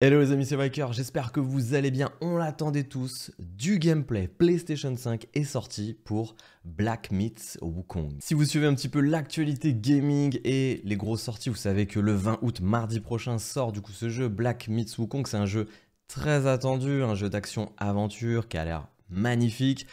Hello les amis, c'est Viker, j'espère que vous allez bien. On l'attendait tous, du gameplay PlayStation 5 est sorti pour Black Myth Wukong. Si vous suivez un petit peu l'actualité gaming et les grosses sorties, vous savez que le 20 août, mardi prochain, sort du coup ce jeu Black Myth Wukong. C'est un jeu très attendu, un jeu d'action-aventure qui a l'air magnifique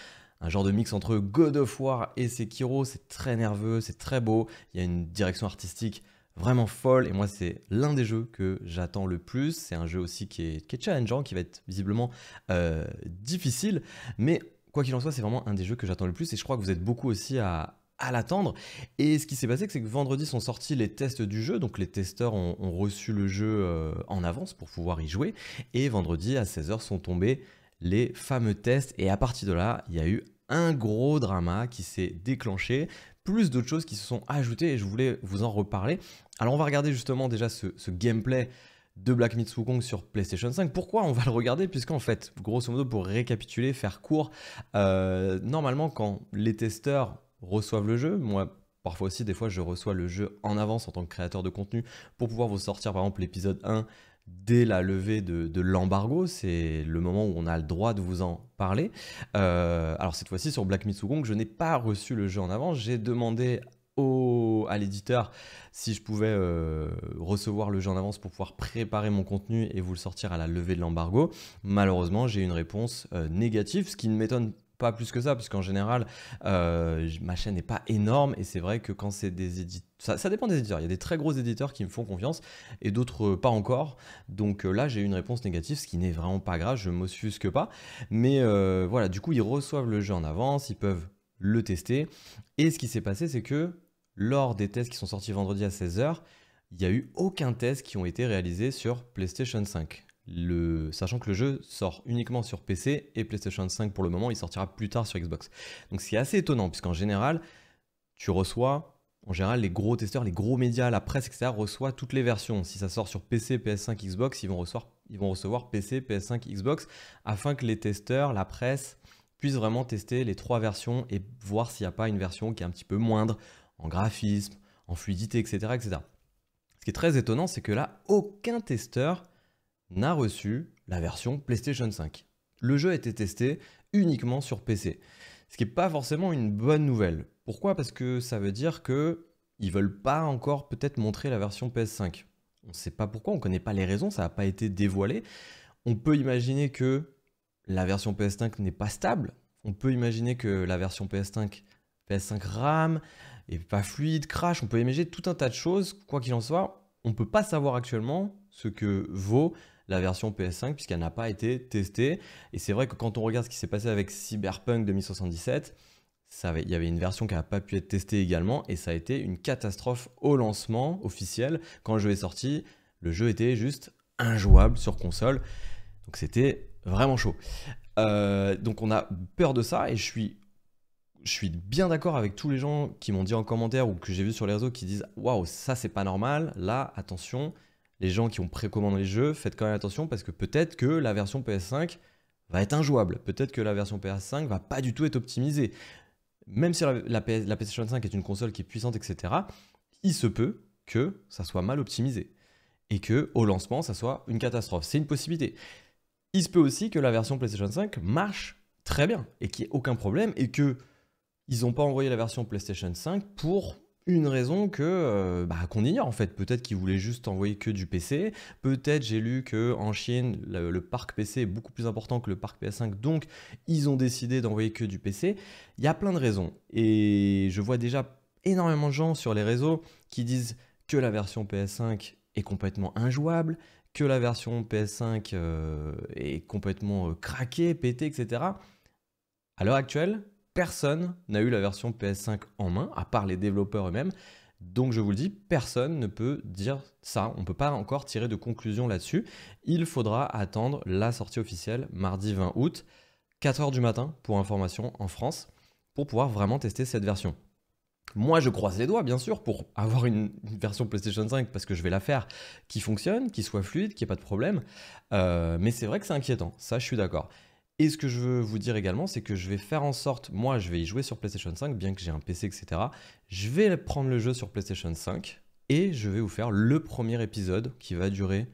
un genre de mix entre God of War et Sekiro, c'est très nerveux, c'est très beau, il y a une direction artistique vraiment folle. Et moi, c'est l'un des jeux que j'attends le plus. C'est un jeu aussi qui est, qui est, challengeant, qui va être visiblement euh, difficile. Mais quoi qu'il en soit, c'est vraiment un des jeux que j'attends le plus. Et je crois que vous êtes beaucoup aussi à, à l'attendre. Et ce qui s'est passé, c'est que vendredi sont sortis les tests du jeu, donc les testeurs ont, reçu le jeu euh, en avance pour pouvoir y jouer, et vendredi à 16h sont tombés les fameux tests, et à partir de là, il y a eu un gros drama qui s'est déclenché, plus d'autres choses qui se sont ajoutées et je voulais vous en reparler. Alors on va regarder justement déjà ce, gameplay de Black Myth Wukong sur PlayStation 5. Pourquoi on va le regarder Puisqu'en fait, grosso modo, pour récapituler, faire court, euh, normalement quand les testeurs reçoivent le jeu, moi parfois aussi, des fois, je reçois le jeu en avance en tant que créateur de contenu pour pouvoir vous sortir par exemple l'épisode 1 dès la levée de, l'embargo, c'est le moment où on a le droit de vous en parler. Euh, alors cette fois-ci sur Black Mitsugong, je n'ai pas reçu le jeu en avance, j'ai demandé au, à l'éditeur si je pouvais euh, recevoir le jeu en avance pour pouvoir préparer mon contenu et vous le sortir à la levée de l'embargo. Malheureusement, j'ai une réponse euh, négative, ce qui ne m'étonne pas pas plus que ça, parce qu'en général, euh, ma chaîne n'est pas énorme, et c'est vrai que quand c'est des éditeurs... Ça, dépend des éditeurs, il y a des très gros éditeurs qui me font confiance, et d'autres euh, pas encore. Donc euh, là, j'ai eu une réponse négative, ce qui n'est vraiment pas grave, je m'offusque pas. Mais voilà, du coup, ils reçoivent le jeu en avance, ils peuvent le tester. Et ce qui s'est passé, c'est que lors des tests qui sont sortis vendredi à 16h, il n'y a eu aucun test qui ont été réalisés sur PlayStation 5 sachant que le jeu sort uniquement sur PC et PlayStation 5 pour le moment, il sortira plus tard sur Xbox. Donc c'est assez étonnant, puisqu'en général, tu reçois, en général, les gros testeurs, les gros médias, la presse, etc., reçoit toutes les versions. Si ça sort sur PC, PS5, Xbox, ils vont recevoir, ils vont recevoir PC, PS5, Xbox, afin que les testeurs, la presse, puissent vraiment tester les trois versions et voir s'il n'y a pas une version qui est un petit peu moindre en graphisme, en fluidité, etc. etc. Ce qui est très étonnant, c'est que là, aucun testeur n'a reçu la version PlayStation 5. Le jeu a été testé uniquement sur PC, ce qui n'est pas forcément une bonne nouvelle. Pourquoi Parce que ça veut dire que ne veulent pas encore peut-être montrer la version PS5. On ne sait pas pourquoi, on ne connaît pas les raisons, ça n'a pas été dévoilé. On peut imaginer que la version PS5 n'est pas stable. On peut imaginer que la version PS5, PS5 RAM est pas fluide, crash. On peut imaginer tout un tas de choses. Quoi qu'il en soit, on ne peut pas savoir actuellement ce que vaut la version PS5 puisqu'elle n'a pas été testée. Et c'est vrai que quand on regarde ce qui s'est passé avec Cyberpunk 2077, ça il y avait une version qui n'a pas pu être testée également et ça a été une catastrophe au lancement officiel. Quand le jeu est sorti, le jeu était juste injouable sur console. Donc c'était vraiment chaud. Euh, donc on a peur de ça et je suis, je suis bien d'accord avec tous les gens qui m'ont dit en commentaire ou que j'ai vu sur les réseaux qui disent waouh ça c'est pas normal. Là attention les gens qui ont précommandé les jeux, faites quand même attention parce que peut-être que la version PS5 va être injouable. Peut-être que la version PS5 va pas du tout être optimisée. Même si la, PS, PlayStation 5 est une console qui est puissante, etc., il se peut que ça soit mal optimisé et que au lancement ça soit une catastrophe. C'est une possibilité. Il se peut aussi que la version PlayStation 5 marche très bien et qu'il n'y ait aucun problème et que ils n'ont pas envoyé la version PlayStation 5 pour une raison que euh, bah, qu'on ignore en fait. Peut-être qu'ils voulaient juste envoyer que du PC. Peut-être j'ai lu que en Chine le, parc PC est beaucoup plus important que le parc PS5, donc ils ont décidé d'envoyer que du PC. Il y a plein de raisons et je vois déjà énormément de gens sur les réseaux qui disent que la version PS5 est complètement injouable, que la version PS5 euh, est complètement euh, craquée, pétée, etc. À l'heure actuelle, personne n'a eu la version PS5 en main, à part les développeurs eux-mêmes. Donc je vous le dis, personne ne peut dire ça, on ne peut pas encore tirer de conclusion là-dessus. Il faudra attendre la sortie officielle mardi 20 août, 4h du matin pour information en France, pour pouvoir vraiment tester cette version. Moi, je croise les doigts, bien sûr, pour avoir une version PlayStation 5, parce que je vais la faire, qui fonctionne, qui soit fluide, qui ait pas de problème. Euh, mais c'est vrai que c'est inquiétant, ça je suis d'accord. Et ce que je veux vous dire également, c'est que je vais faire en sorte, moi je vais y jouer sur PlayStation 5, bien que j'ai un PC, etc. Je vais prendre le jeu sur PlayStation 5 et je vais vous faire le premier épisode qui va durer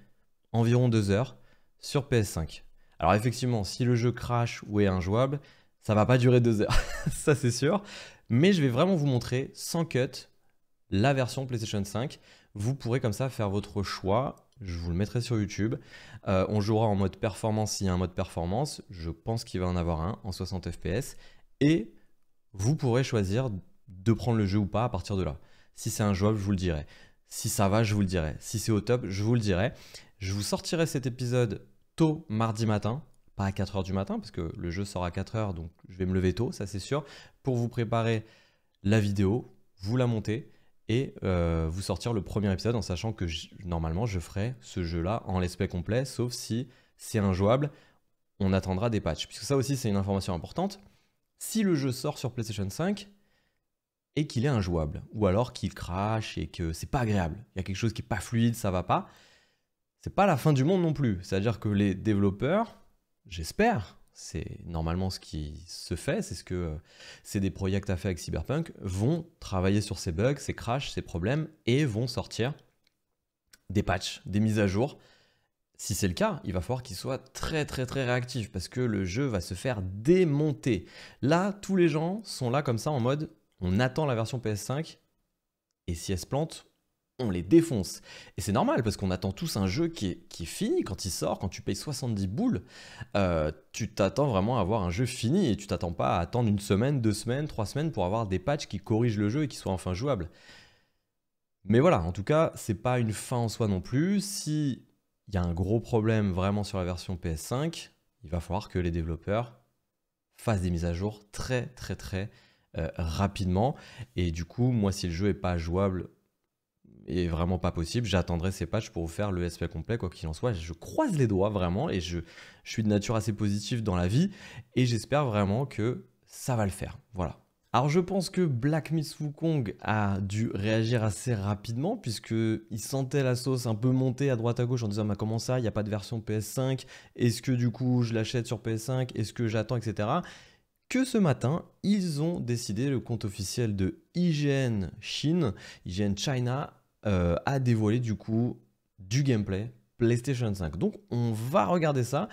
environ deux heures sur PS5. Alors effectivement, si le jeu crash ou est injouable, ça va pas durer deux heures, ça c'est sûr. Mais je vais vraiment vous montrer sans cut la version PlayStation 5. Vous pourrez comme ça faire votre choix je vous le mettrai sur YouTube. Euh, on jouera en mode performance s'il y a un mode performance. Je pense qu'il va en avoir un en 60 FPS. Et vous pourrez choisir de prendre le jeu ou pas à partir de là. Si c'est un jouable, je vous le dirai. Si ça va, je vous le dirai. Si c'est au top, je vous le dirai. Je vous sortirai cet épisode tôt mardi matin, pas à 4h du matin, parce que le jeu sort à 4h, donc je vais me lever tôt, ça c'est sûr, pour vous préparer la vidéo, vous la montez et euh, vous sortir le premier épisode en sachant que normalement je ferai ce jeu-là en l'aspect complet, sauf si c'est injouable, on attendra des patchs. Puisque ça aussi c'est une information importante. Si le jeu sort sur PlayStation 5 et qu'il est injouable, ou alors qu'il crache et que c'est pas agréable, il y a quelque chose qui est pas fluide, ça va pas, c'est pas la fin du monde non plus. C'est-à-dire que les développeurs, j'espère, c'est normalement ce qui se fait, c'est ce que euh, CD Projekt a fait avec Cyberpunk, vont travailler sur ces bugs, ces crashs, ces problèmes, et vont sortir des patchs, des mises à jour. Si c'est le cas, il va falloir qu'il soit très très très réactif parce que le jeu va se faire démonter. Là, tous les gens sont là comme ça en mode on attend la version PS5 et si elle se plante, on les défonce. Et c'est normal parce qu'on attend tous un jeu qui est, fini quand il sort, quand tu payes 70 boules, euh, tu t'attends vraiment à avoir un jeu fini et tu t'attends pas à attendre une semaine, deux semaines, trois semaines pour avoir des patchs qui corrigent le jeu et qui soient enfin jouables. Mais voilà, en tout cas, c'est pas une fin en soi non plus. Si il y a un gros problème vraiment sur la version PS5, il va falloir que les développeurs fassent des mises à jour très très très euh, rapidement. Et du coup, moi, si le jeu est pas jouable est vraiment pas possible. J'attendrai ces patchs pour vous faire le SP complet, quoi qu'il en soit. Je croise les doigts vraiment et je, je suis de nature assez positive dans la vie et j'espère vraiment que ça va le faire. Voilà. Alors je pense que Black Miss Wukong a dû réagir assez rapidement puisque il sentait la sauce un peu monter à droite à gauche en disant mais bah, comment ça il n'y a pas de version PS5 est-ce que du coup je l'achète sur PS5 est-ce que j'attends etc que ce matin, ils ont décidé, le compte officiel de IGN Chine, IGN China, à euh, a dévoilé du coup du gameplay PlayStation 5. Donc on va regarder ça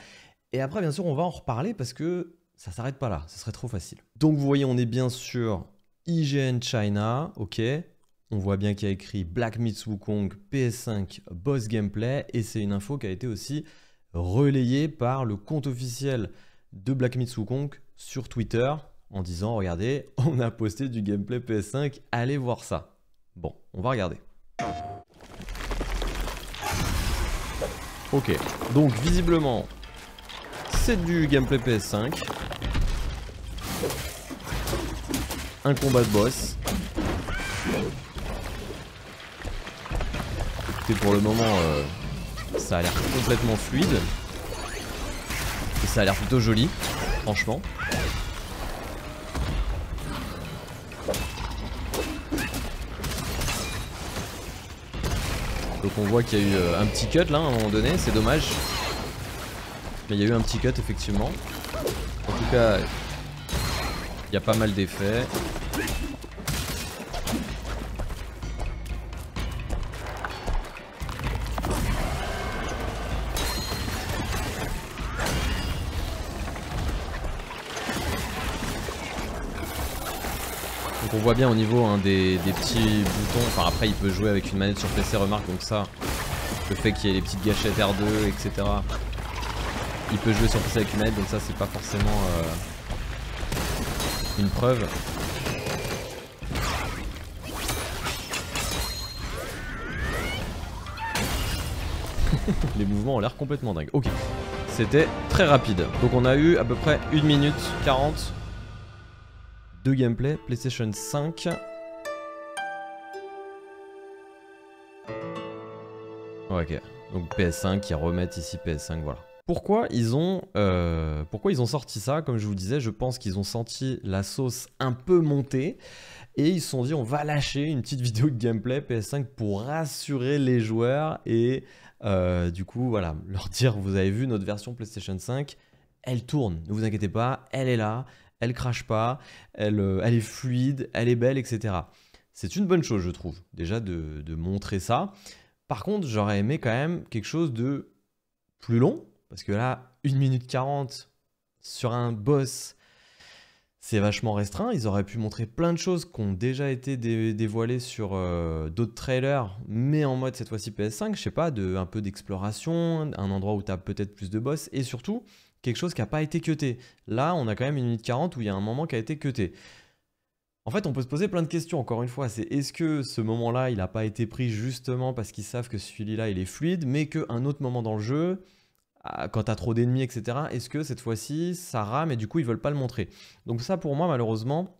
et après bien sûr on va en reparler parce que ça s'arrête pas là, ce serait trop facile. Donc vous voyez on est bien sur IGN China, ok on voit bien qu'il y a écrit Black Myth Wukong PS5 Boss Gameplay et c'est une info qui a été aussi relayée par le compte officiel de Black Myth Wukong sur Twitter en disant regardez on a posté du gameplay PS5 allez voir ça. Bon on va regarder. Ok, donc visiblement, c'est du gameplay PS5. Un combat de boss. Écoutez, pour le moment, euh, ça a l'air complètement fluide. Et ça a l'air plutôt joli, franchement. Donc on voit qu'il y a eu euh, un petit cut là à un moment donné, c'est dommage. Mais il y a eu un petit cut effectivement. En tout cas, il y a pas mal d'effets. on voit bien au niveau hein, des, petits boutons, enfin après il peut jouer avec une manette sur PC remarque donc ça, le fait qu'il y ait les petites gâchettes R2 etc. Il peut jouer sur PC avec une manette donc ça c'est pas forcément euh, une preuve. les mouvements ont l'air complètement dingues. Ok, c'était très rapide. Donc on a eu à peu près 1 minute 40 deux gameplay, PlayStation 5. Ok, donc PS5, qui remettent ici PS5, voilà. Pourquoi ils, ont, euh, pourquoi ils ont sorti ça Comme je vous disais, je pense qu'ils ont senti la sauce un peu monter. et ils se sont dit on va lâcher une petite vidéo de gameplay PS5 pour rassurer les joueurs et euh, du coup voilà leur dire vous avez vu notre version PlayStation 5 elle tourne, ne vous inquiétez pas, elle est là, elle crache pas, euh, elle, est fluide, elle est belle, etc. C'est une bonne chose, je trouve, déjà de, montrer ça. Par contre, j'aurais aimé quand même quelque chose de plus long, parce que là, 1 minute 40 sur un boss, c'est vachement restreint. Ils auraient pu montrer plein de choses qui ont déjà été dévoilées sur euh, d'autres trailers, mais en mode cette fois-ci PS5, je sais pas, de, un peu d'exploration, un endroit où tu as peut-être plus de boss, et surtout, quelque chose qui n'a pas été cuté. Là, on a quand même une minute 40 où il y a un moment qui a été cuté. En fait, on peut se poser plein de questions, encore une fois. C'est est-ce que ce moment-là, il n'a pas été pris justement parce qu'ils savent que celui-là, il est fluide, mais qu'un autre moment dans le jeu, ah, quand tu as trop d'ennemis, etc., est-ce que cette fois-ci, ça rame et du coup, ils veulent pas le montrer Donc ça, pour moi, malheureusement,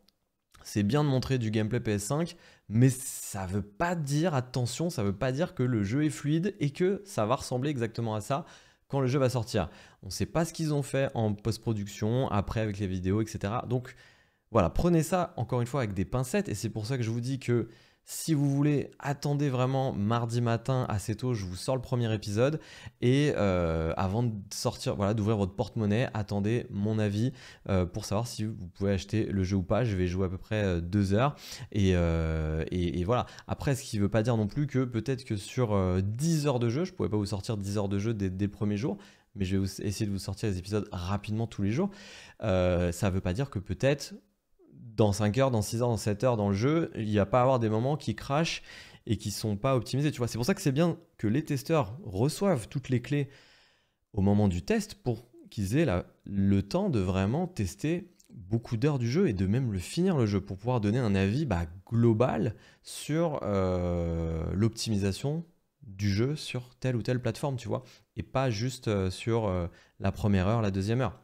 c'est bien de montrer du gameplay PS5, mais ça ne veut pas dire, attention, ça ne veut pas dire que le jeu est fluide et que ça va ressembler exactement à ça quand le jeu va sortir. On ne sait pas ce qu'ils ont fait en post-production, après avec les vidéos, etc. Donc voilà, prenez ça encore une fois avec des pincettes et c'est pour ça que je vous dis que si vous voulez, attendez vraiment mardi matin assez tôt, je vous sors le premier épisode. Et euh, avant de sortir, voilà, d'ouvrir votre porte-monnaie, attendez mon avis euh, pour savoir si vous pouvez acheter le jeu ou pas. Je vais jouer à peu près euh, deux heures. Et, et, voilà. Après, ce qui ne veut pas dire non plus que peut-être que sur 10 heures de jeu, je ne pouvais pas vous sortir 10 heures de jeu dès, premiers le premier jour mais je vais essayer de vous sortir les épisodes rapidement tous les jours. ça ne veut pas dire que peut-être dans 5 heures, dans 6 heures, dans 7 heures dans le jeu, il n'y a pas à avoir des moments qui crachent et qui ne sont pas optimisés. Tu vois, c'est pour ça que c'est bien que les testeurs reçoivent toutes les clés au moment du test pour qu'ils aient le temps de vraiment tester beaucoup d'heures du jeu et de même le finir le jeu pour pouvoir donner un avis bah, global sur euh, l'optimisation du jeu sur telle ou telle plateforme, tu vois, et pas juste euh, sur euh, la première heure, la deuxième heure.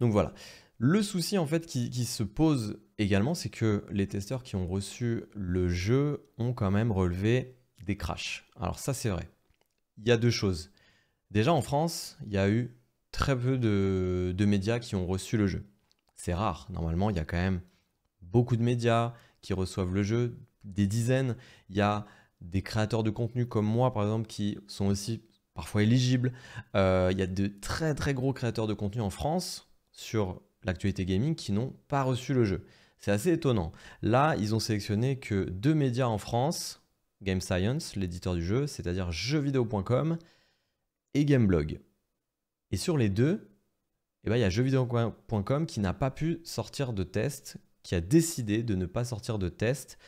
Donc voilà. Le souci en fait qui, se pose également, c'est que les testeurs qui ont reçu le jeu ont quand même relevé des crashs. Alors ça c'est vrai. Il y a deux choses. Déjà en France, il y a eu très peu de, médias qui ont reçu le jeu. C'est rare. Normalement, il y a quand même beaucoup de médias qui reçoivent le jeu, des dizaines. Il y a des créateurs de contenu comme moi, par exemple, qui sont aussi parfois éligibles. Euh, il y a de très très gros créateurs de contenu en France sur l'actualité gaming qui n'ont pas reçu le jeu. C'est assez étonnant. Là, ils ont sélectionné que deux médias en France, Game Science, l'éditeur du jeu, c'est-à-dire jeuxvideo.com et Gameblog. Et sur les deux, eh ben, il y a jeuxvideo.com qui n'a pas pu sortir de test, qui a décidé de ne pas sortir de test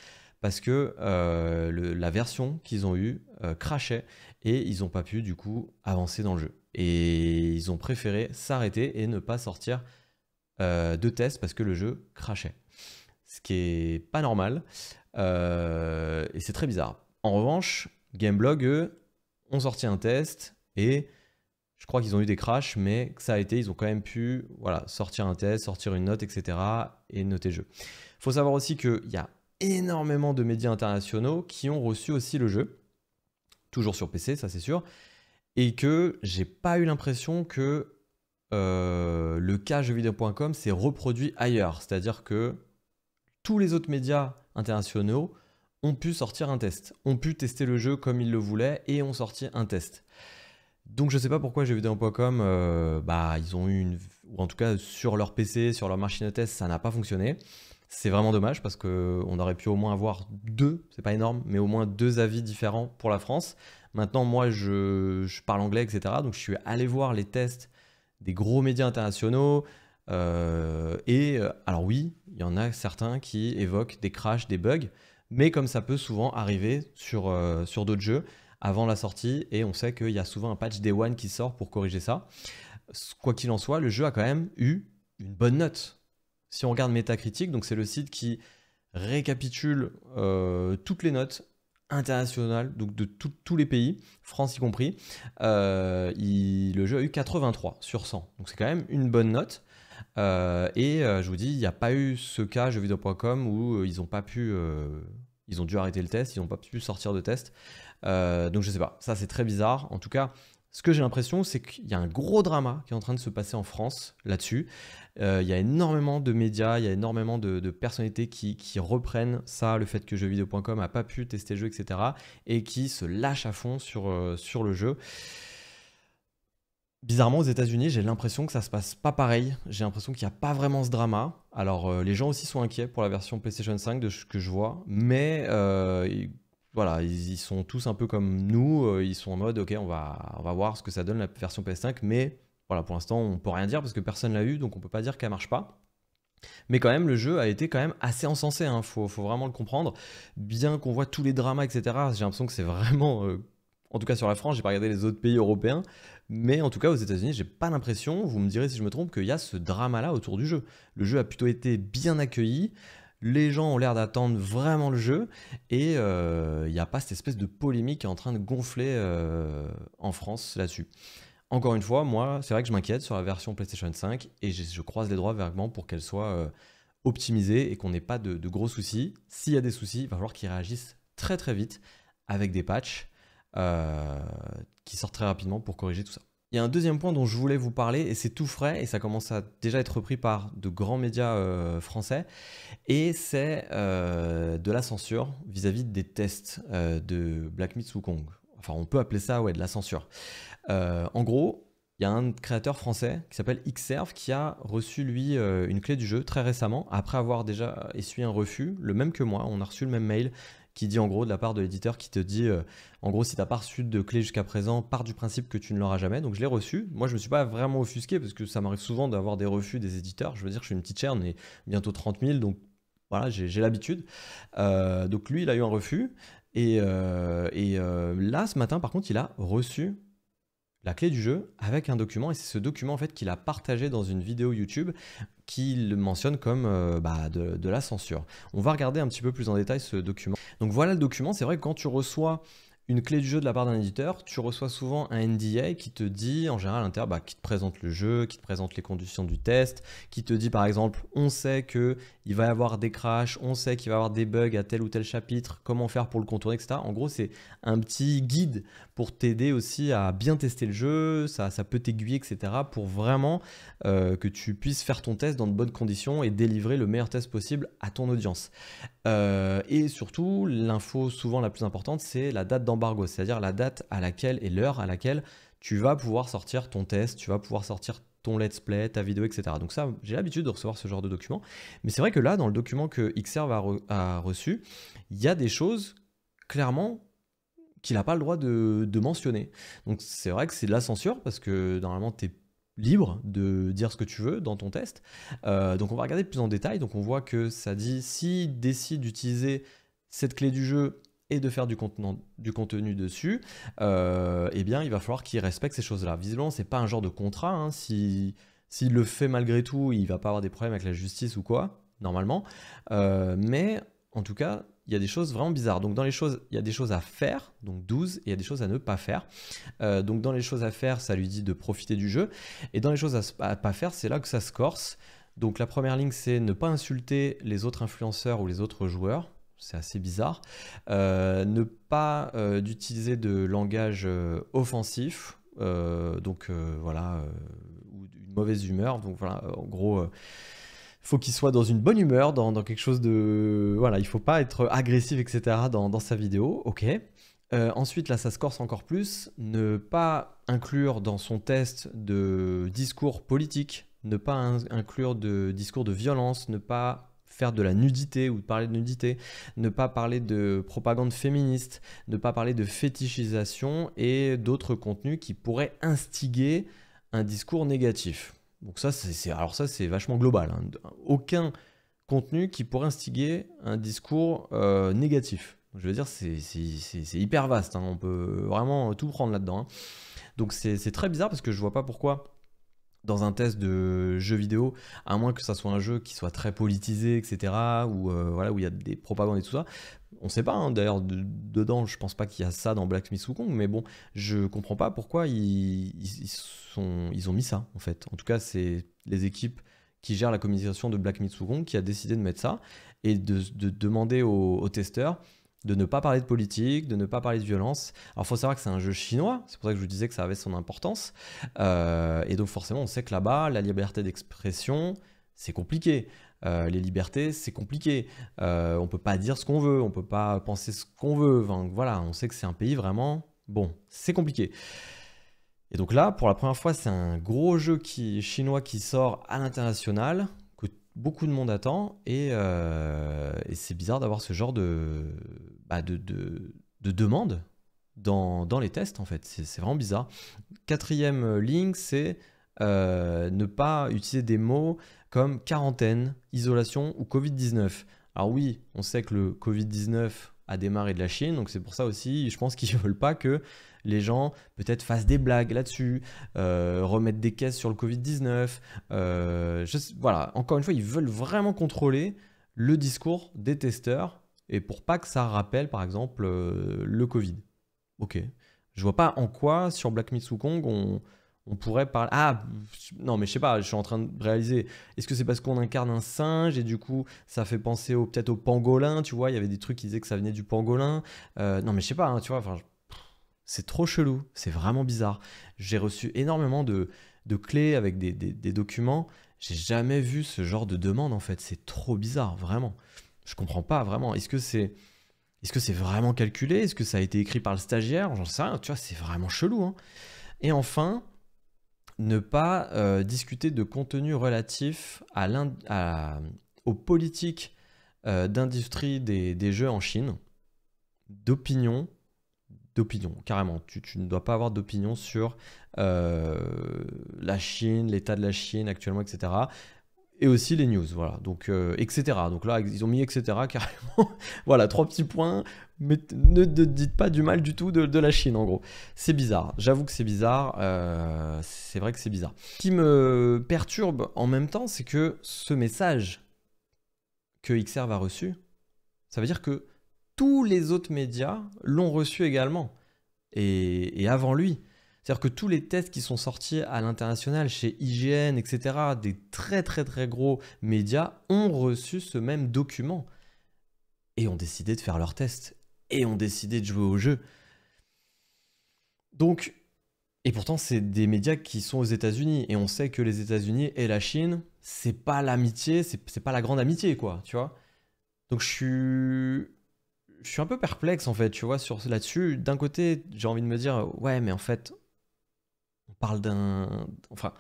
parce que euh, la version qu'ils ont eue euh, crachait et ils n'ont pas pu du coup avancer dans le jeu. Et ils ont préféré s'arrêter et ne pas sortir euh, de test parce que le jeu crachait. Ce qui est pas normal. Euh, et c'est très bizarre. En revanche, Gameblog, eux, ont sorti un test et je crois qu'ils ont eu des crashs, mais que ça a été, ils ont quand même pu voilà, sortir un test, sortir une note, etc. et noter le jeu. Il faut savoir aussi qu'il y a énormément de médias internationaux qui ont reçu aussi le jeu, toujours sur PC, ça c'est sûr, et que j'ai pas eu l'impression que euh, le cas jeuxvideo.com s'est reproduit ailleurs. C'est-à-dire que tous les autres médias internationaux ont pu sortir un test, ont pu tester le jeu comme ils le voulaient et ont sorti un test. Donc je sais pas pourquoi jeuxvideo.com, euh, bah, ils ont eu une... ou en tout cas sur leur PC, sur leur machine de test, ça n'a pas fonctionné. C'est vraiment dommage parce qu'on aurait pu au moins avoir deux, c'est pas énorme, mais au moins deux avis différents pour la France. Maintenant, moi, je, je parle anglais, etc. Donc, je suis allé voir les tests des gros médias internationaux. Euh, et euh, alors oui, il y en a certains qui évoquent des crashs, des bugs, mais comme ça peut souvent arriver sur, euh, sur d'autres jeux avant la sortie, et on sait qu'il y a souvent un patch Day One qui sort pour corriger ça. Quoi qu'il en soit, le jeu a quand même eu une bonne note. Si on regarde Metacritic, donc c'est le site qui récapitule toutes les notes international, donc de tous les pays, France y compris. Euh, le jeu a eu 83 sur 100, donc c'est quand même une bonne note. Euh, et euh, je vous dis, il n'y a pas eu ce cas jeuxvideo.com où ils n'ont pas pu, ils ont dû arrêter le test, ils n'ont pas pu sortir de test. donc je sais pas, ça c'est très bizarre. En tout cas, ce que j'ai l'impression, c'est qu'il y a un gros drama qui est en train de se passer en France là-dessus. Euh, il y a énormément de médias, il y a énormément de, personnalités qui, reprennent ça, le fait que jeuxvideo.com n'a pas pu tester le jeu, etc. Et qui se lâchent à fond sur, euh, sur le jeu. Bizarrement, aux États-Unis, j'ai l'impression que ça se passe pas pareil. J'ai l'impression qu'il n'y a pas vraiment ce drama. Alors, euh, les gens aussi sont inquiets pour la version PlayStation 5 de ce que je vois, mais voilà, ils, sont tous un peu comme nous, euh, ils sont en mode ok, on va, on va voir ce que ça donne la version PS5, mais voilà, pour l'instant on peut rien dire parce que personne l'a eu, donc on peut pas dire qu'elle marche pas. Mais quand même, le jeu a été quand même assez encensé, il hein, faut, vraiment le comprendre. Bien qu'on voit tous les dramas, etc., j'ai l'impression que c'est vraiment, euh, en tout cas sur la France, j'ai pas regardé les autres pays européens, mais en tout cas aux États-Unis, j'ai pas l'impression, vous me direz si je me trompe, qu'il y a ce drama-là autour du jeu. Le jeu a plutôt été bien accueilli, les gens ont l'air d'attendre vraiment le jeu et il euh, n'y a pas cette espèce de polémique qui est en train de gonfler euh, en France là-dessus. Encore une fois, moi, c'est vrai que je m'inquiète sur la version PlayStation 5 et je, croise les droits verguement pour qu'elle soit euh, optimisée et qu'on n'ait pas de, de, gros soucis. S'il y a des soucis, il va falloir qu'ils réagissent très très vite avec des patchs qui sortent très rapidement pour corriger tout ça. Il y a un deuxième point dont je voulais vous parler, et c'est tout frais, et ça commence à déjà être repris par de grands médias euh, français, et c'est euh, de la censure vis-à-vis des tests euh, de Black Myth Wukong. Enfin, on peut appeler ça ouais, de la censure. en gros, il y a un créateur français qui s'appelle Xserve qui a reçu, lui, une clé du jeu très récemment, après avoir déjà essuyé un refus, le même que moi, on a reçu le même mail, qui dit en gros de la part de l'éditeur qui te dit euh, en gros si t'as pas reçu de clé jusqu'à présent, part du principe que tu ne l'auras jamais. Donc je l'ai reçu. Moi je me suis pas vraiment offusqué parce que ça m'arrive souvent d'avoir des refus des éditeurs. Je veux dire je suis une petite chair, on est bientôt 30 000 donc voilà j'ai l'habitude. Euh, donc lui il a eu un refus et, euh, et là ce matin par contre il a reçu la clé du jeu avec un document et c'est ce document en fait qu'il a partagé dans une vidéo YouTube qu'il mentionne comme euh, bah, de, de, la censure. On va regarder un petit peu plus en détail ce document. Donc voilà le document, c'est vrai que quand tu reçois une clé du jeu de la part d'un éditeur, tu reçois souvent un NDA qui te dit, en général, l'intérieur, bah, qui te présente le jeu, qui te présente les conditions du test, qui te dit, par exemple, on sait que il va y avoir des crashs, on sait qu'il va y avoir des bugs à tel ou tel chapitre, comment faire pour le contourner, etc. En gros, c'est un petit guide pour t'aider aussi à bien tester le jeu, ça, ça peut t'aiguiller, etc. pour vraiment euh, que tu puisses faire ton test dans de bonnes conditions et délivrer le meilleur test possible à ton audience. Euh, et surtout, l'info souvent la plus importante, c'est la date d'envoi c'est-à-dire la date à laquelle et l'heure à laquelle tu vas pouvoir sortir ton test, tu vas pouvoir sortir ton let's play, ta vidéo, etc. Donc ça, j'ai l'habitude de recevoir ce genre de document. Mais c'est vrai que là, dans le document que Xserve a, a reçu, il y a des choses clairement qu'il n'a pas le droit de, mentionner. Donc c'est vrai que c'est de la censure parce que normalement tu es libre de dire ce que tu veux dans ton test. Euh, donc on va regarder plus en détail. Donc on voit que ça dit s'il si décide d'utiliser cette clé du jeu et de faire du, contenu dessus, euh, eh bien, il va falloir qu'il respecte ces choses-là. Visiblement, c'est pas un genre de contrat. Hein. si S'il le fait malgré tout, il va pas avoir des problèmes avec la justice ou quoi, normalement. Euh, mais en tout cas, il y a des choses vraiment bizarres. Donc dans les choses, il y a des choses à faire, donc 12, et il y a des choses à ne pas faire. Euh, donc dans les choses à faire, ça lui dit de profiter du jeu. Et dans les choses à, à pas faire, c'est là que ça se corse. Donc la première ligne, c'est ne pas insulter les autres influenceurs ou les autres joueurs c'est assez bizarre. Euh, ne pas euh, d'utiliser de langage euh, offensif, donc voilà, ou d'une mauvaise humeur. Donc voilà, en gros, faut qu'il soit dans une bonne humeur, dans, quelque chose de, voilà, il faut pas être agressif, etc. Dans, sa vidéo, ok. ensuite, là, ça se corse encore plus. Ne pas inclure dans son test de discours politique, ne pas inclure de discours de violence, ne pas faire de la nudité ou de parler de nudité, ne pas parler de propagande féministe, ne pas parler de fétichisation et d'autres contenus qui pourraient instiguer un discours négatif. Donc ça, c'est alors ça c'est vachement global. Hein. Aucun contenu qui pourrait instiguer un discours euh, négatif. Je veux dire, c'est hyper vaste. Hein. On peut vraiment tout prendre là-dedans. Hein. Donc c'est très bizarre parce que je vois pas pourquoi dans un test de jeu vidéo, à moins que ça soit un jeu qui soit très politisé, etc., ou euh, voilà, où il y a des propagandes et tout ça. On sait pas, hein, d'ailleurs, dedans, je pense pas qu'il y a ça dans Black Smith Wukong, mais bon, je comprends pas pourquoi ils, sont, ils ont mis ça, en fait. En tout cas, c'est les équipes qui gèrent la communication de Black Myth Wukong qui a décidé de mettre ça et de, demander aux testeurs de ne pas parler de politique, de ne pas parler de violence. Alors, faut savoir que c'est un jeu chinois, c'est pour ça que je vous disais que ça avait son importance. Euh, et donc, forcément, on sait que là-bas, la liberté d'expression, c'est compliqué. Euh, les libertés, c'est compliqué. Euh, on peut pas dire ce qu'on veut, on peut pas penser ce qu'on veut. voilà, on sait que c'est un pays vraiment bon, c'est compliqué. Et donc là, pour la première fois, c'est un gros jeu chinois qui sort à l'international, que beaucoup de monde attend, et euh, c'est bizarre d'avoir ce genre de, bah, de, de, demande dans, les tests, en fait. C'est vraiment bizarre. Quatrième euh, ligne, c'est euh, ne pas utiliser des mots comme quarantaine, isolation ou Covid-19. Alors oui, on sait que le Covid-19 a démarré de la Chine, donc c'est pour ça aussi, je pense qu'ils veulent pas que les gens peut-être fassent des blagues là-dessus, euh, remettent des caisses sur le Covid-19. Euh, voilà, encore une fois, ils veulent vraiment contrôler le discours des testeurs et pour pas que ça rappelle par exemple euh, le Covid. Ok. Je vois pas en quoi sur Black Myth on, on pourrait parler. Ah non mais je sais pas, je suis en train de réaliser. Est-ce que c'est parce qu'on incarne un singe et du coup ça fait penser peut-être au pangolin, tu vois Il y avait des trucs qui disaient que ça venait du pangolin. Euh, non mais je sais pas, hein, tu vois. c'est trop chelou, c'est vraiment bizarre. J'ai reçu énormément de, de clés avec des, des, des documents. J'ai jamais vu ce genre de demande en fait. C'est trop bizarre, vraiment. Je comprends pas vraiment. Est-ce que c'est est-ce que vraiment calculé Est-ce que ça a été écrit par le stagiaire J'en sais rien, tu vois, c'est vraiment chelou. Hein. Et enfin, ne pas euh, discuter de contenu relatif à, aux politiques euh, d'industrie des, jeux en Chine, d'opinion, d'opinion, carrément. Tu, ne dois pas avoir d'opinion sur euh, la Chine, l'état de la Chine actuellement, etc et aussi les news, voilà, donc, euh, etc. Donc là, ils ont mis etc. carrément. voilà, trois petits points, mais ne, dites pas du mal du tout de, la Chine, en gros. C'est bizarre, j'avoue que c'est bizarre, euh, c'est vrai que c'est bizarre. Ce qui me perturbe en même temps, c'est que ce message que XR a reçu, ça veut dire que tous les autres médias l'ont reçu également, et avant lui. C'est-à-dire que tous les tests qui sont sortis à l'international, chez IGN, etc., des très très très gros médias, ont reçu ce même document et ont décidé de faire leurs tests et ont décidé de jouer au jeu. Donc, et pourtant, c'est des médias qui sont aux États-Unis et on sait que les États-Unis et la Chine, c'est pas l'amitié, c'est pas la grande amitié, quoi, tu vois. Donc, je suis. Je suis un peu perplexe en fait, tu vois, sur là-dessus. D'un côté, j'ai envie de me dire, ouais, mais en fait, parle d'un. Enfin,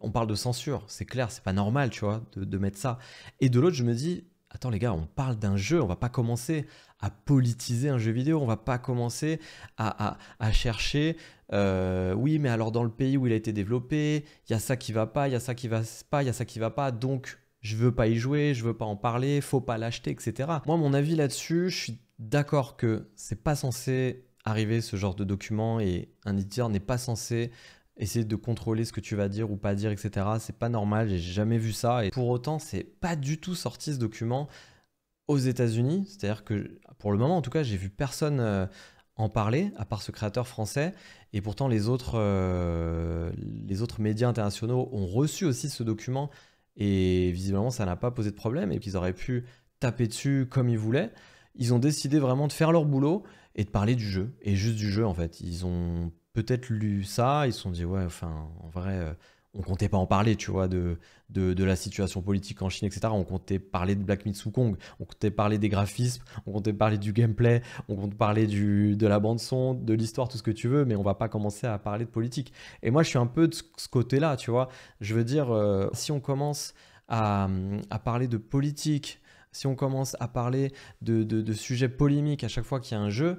on parle de censure, c'est clair, c'est pas normal, tu vois, de, mettre ça. Et de l'autre, je me dis, attends les gars, on parle d'un jeu, on va pas commencer à politiser un jeu vidéo, on va pas commencer à, chercher, euh, oui, mais alors dans le pays où il a été développé, il y a ça qui va pas, il y a ça qui va pas, il y a ça qui va pas, donc je veux pas y jouer, je veux pas en parler, faut pas l'acheter, etc. Moi, mon avis là-dessus, je suis d'accord que c'est pas censé arriver ce genre de document et un éditeur n'est pas censé essayer de contrôler ce que tu vas dire ou pas dire, etc. C'est pas normal, j'ai jamais vu ça. Et pour autant, c'est pas du tout sorti ce document aux États-Unis. C'est-à-dire que pour le moment, en tout cas, j'ai vu personne. Euh, en parler, à part ce créateur français. Et pourtant, les autres, euh, les autres médias internationaux ont reçu aussi ce document. Et visiblement, ça n'a pas posé de problème et qu'ils auraient pu taper dessus comme ils voulaient. Ils ont décidé vraiment de faire leur boulot et de parler du jeu. Et juste du jeu, en fait. Ils ont peut-être lu ça, ils se sont dit, ouais, enfin, en vrai, euh, on comptait pas en parler, tu vois, de, de, la situation politique en Chine, etc. On comptait parler de Black Myth Kong, on comptait parler des graphismes, on comptait parler du gameplay, on comptait parler du, de la bande-son, de l'histoire, tout ce que tu veux, mais on va pas commencer à parler de politique. Et moi, je suis un peu de ce côté-là, tu vois. Je veux dire, euh, si on commence à, à parler de politique, si on commence à parler de, de, de sujets polémiques à chaque fois qu'il y a un jeu,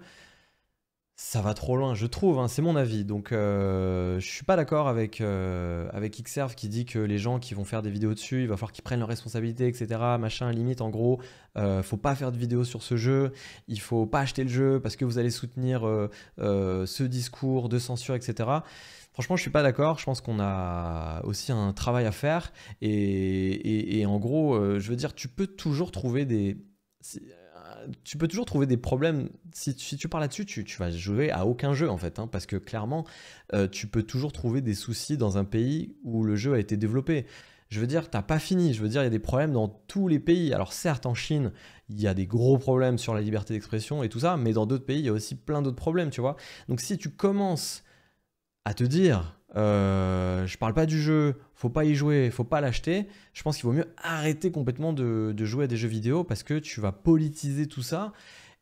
ça va trop loin, je trouve, hein, c'est mon avis. Donc euh, je suis pas d'accord avec, euh, avec Xserve qui dit que les gens qui vont faire des vidéos dessus, il va falloir qu'ils prennent leurs responsabilités, etc. Machin, limite, en gros, euh, faut pas faire de vidéos sur ce jeu, il faut pas acheter le jeu parce que vous allez soutenir euh, euh, ce discours de censure, etc. Franchement, je suis pas d'accord. Je pense qu'on a aussi un travail à faire. et en gros, je veux dire, tu peux toujours trouver des tu peux toujours trouver des problèmes. Si, tu, parles là-dessus, tu, vas jouer à aucun jeu en fait, hein, parce que clairement, euh, tu peux toujours trouver des soucis dans un pays où le jeu a été développé. Je veux dire, t'as pas fini. Je veux dire, il y a des problèmes dans tous les pays. Alors certes, en Chine, il y a des gros problèmes sur la liberté d'expression et tout ça, mais dans d'autres pays, il y a aussi plein d'autres problèmes, tu vois. Donc si tu commences à te dire, euh, je parle pas du jeu, faut pas y jouer, faut pas l'acheter. Je pense qu'il vaut mieux arrêter complètement de, jouer à des jeux vidéo parce que tu vas politiser tout ça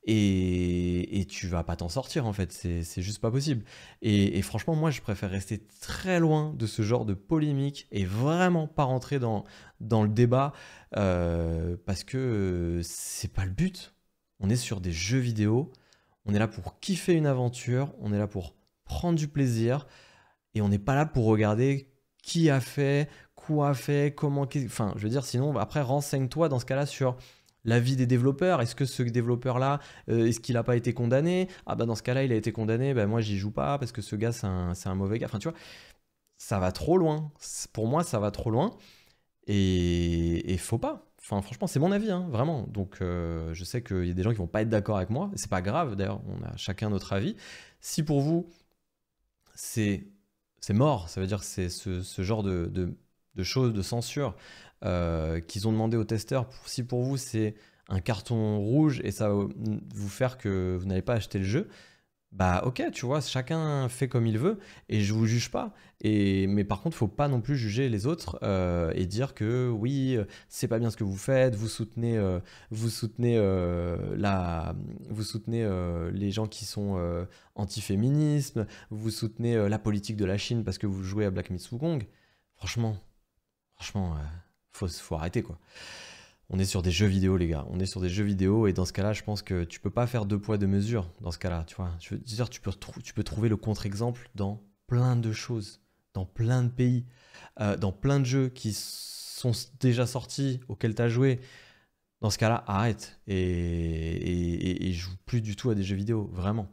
et, et tu vas pas t'en sortir en fait. C'est juste pas possible. Et, franchement, moi je préfère rester très loin de ce genre de polémique et vraiment pas rentrer dans, dans le débat euh, parce que c'est pas le but. On est sur des jeux vidéo, on est là pour kiffer une aventure, on est là pour prendre du plaisir. Et on n'est pas là pour regarder qui a fait, quoi a fait, comment. Enfin, je veux dire, sinon, après, renseigne-toi dans ce cas-là sur la vie des développeurs. Est-ce que ce développeur-là, euh, est-ce qu'il n'a pas été condamné Ah bah dans ce cas-là, il a été condamné, bah moi j'y joue pas parce que ce gars c'est un, un, mauvais gars. Enfin tu vois, ça va trop loin. Pour moi, ça va trop loin. Et, et faut pas. Enfin franchement, c'est mon avis, hein, vraiment. Donc euh, je sais qu'il y a des gens qui vont pas être d'accord avec moi. C'est pas grave d'ailleurs, on a chacun notre avis. Si pour vous, c'est c'est mort. Ça veut dire que c'est ce, genre de, de, choses, de censure euh, qu'ils ont demandé aux testeurs. si pour vous, c'est un carton rouge et ça va vous faire que vous n'allez pas acheter le jeu, bah ok, tu vois, chacun fait comme il veut et je vous juge pas. Et mais par contre, faut pas non plus juger les autres euh, et dire que oui, c'est pas bien ce que vous faites, vous soutenez, euh, vous soutenez euh, la, vous soutenez les gens qui sont anti-féminisme, vous soutenez la politique de la Chine parce que vous jouez à Black Myth Wukong. Franchement, franchement, faut, faut arrêter quoi on est sur des jeux vidéo, les gars. On est sur des jeux vidéo et dans ce cas-là, je pense que tu peux pas faire deux poids deux mesures. Dans ce cas-là, tu vois. Je veux dire, tu peux, tu peux trouver le contre-exemple dans plein de choses, dans plein de pays, euh, dans plein de jeux qui sont déjà sortis, auxquels tu as joué. Dans ce cas-là, arrête et, joue plus du tout à des jeux vidéo, vraiment.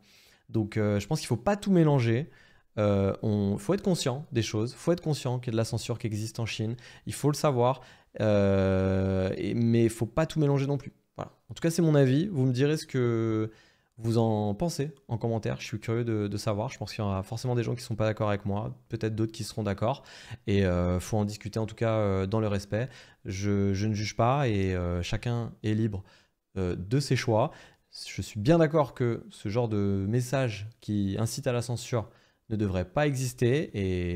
Donc, euh, je pense qu'il faut pas tout mélanger. Il euh, faut être conscient des choses, il faut être conscient qu'il y a de la censure qui existe en Chine, il faut le savoir, euh, mais il faut pas tout mélanger non plus. En tout cas, c'est mon avis. Vous me direz ce que vous en pensez en commentaire. Je suis curieux de, savoir. Je pense qu'il y aura forcément des gens qui ne sont pas d'accord avec moi, peut-être d'autres qui seront d'accord. Et euh, faut en discuter en tout cas euh, dans le respect. Je, je, ne juge pas et euh, chacun est libre de ses choix. Je suis bien d'accord que ce genre de message qui incite à la censure ne devrait pas exister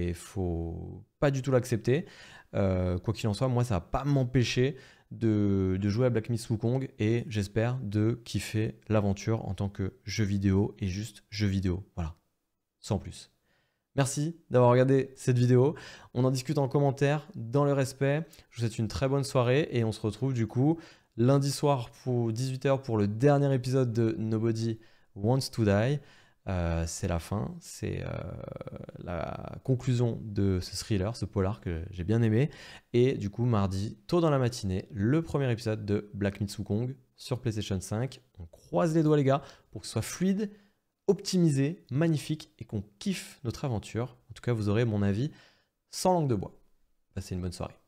et faut pas du tout l'accepter. Euh, quoi qu'il en soit, moi, ça va pas m'empêcher de, jouer à Black Myth Wukong et j'espère de kiffer l'aventure en tant que jeu vidéo et juste jeu vidéo. Voilà, sans plus. Merci d'avoir regardé cette vidéo. On en discute en commentaire, dans le respect. Je vous souhaite une très bonne soirée et on se retrouve du coup lundi soir pour 18h pour le dernier épisode de Nobody Wants to Die. Euh, c'est la fin, c'est euh, la conclusion de ce thriller, ce polar que j'ai bien aimé. Et du coup, mardi, tôt dans la matinée, le premier épisode de Black Myth Kong sur PlayStation 5. On croise les doigts, les gars, pour que ce soit fluide, optimisé, magnifique et qu'on kiffe notre aventure. En tout cas, vous aurez mon avis sans langue de bois. Passez une bonne soirée.